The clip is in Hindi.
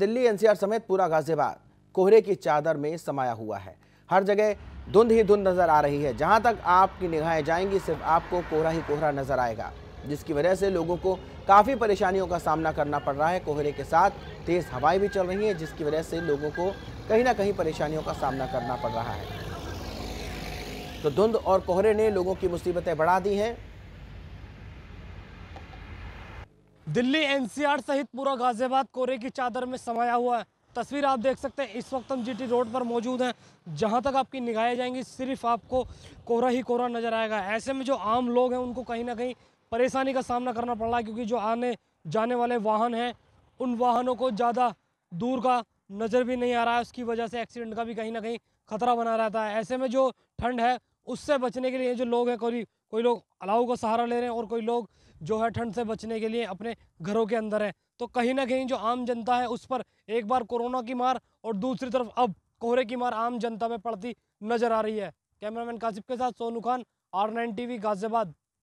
दिल्ली एनसीआर समेत पूरा गाजियाबाद कोहरे की चादर में समाया हुआ है हर जगह धुंध ही धुंध नजर आ रही है जहां तक आपकी निगाहें जाएंगी सिर्फ आपको कोहरा ही कोहरा नजर आएगा जिसकी वजह से लोगों को काफ़ी परेशानियों का सामना करना पड़ रहा है कोहरे के साथ तेज़ हवाएं भी चल रही हैं जिसकी वजह से लोगों को कहीं ना कहीं परेशानियों का सामना करना पड़ रहा है तो धुंध और कोहरे ने लोगों की मुसीबतें बढ़ा दी हैं दिल्ली एनसीआर सहित पूरा गाजियाबाद कोहरे की चादर में समाया हुआ है तस्वीर आप देख सकते हैं इस वक्त हम जीटी रोड पर मौजूद हैं जहां तक आपकी निगाहें जाएंगी सिर्फ आपको कोहरा ही कोहरा नज़र आएगा ऐसे में जो आम लोग हैं उनको कहीं ना कहीं परेशानी का सामना करना पड़ रहा है क्योंकि जो आने जाने वाले वाहन हैं उन वाहनों को ज़्यादा दूर का नज़र भी नहीं आ रहा है उसकी वजह से एक्सीडेंट का भी कहीं ना कहीं खतरा बना रहता है ऐसे में जो ठंड है उससे बचने के लिए जो लोग हैं कोई कोई लोग अलाव का सहारा ले रहे हैं और कोई लोग जो है ठंड से बचने के लिए अपने घरों के अंदर हैं तो कहीं ना कहीं जो आम जनता है उस पर एक बार कोरोना की मार और दूसरी तरफ अब कोहरे की मार आम जनता में पड़ती नजर आ रही है कैमरामैन कासिफ के साथ Sonu Khan R nine T Ghaziabad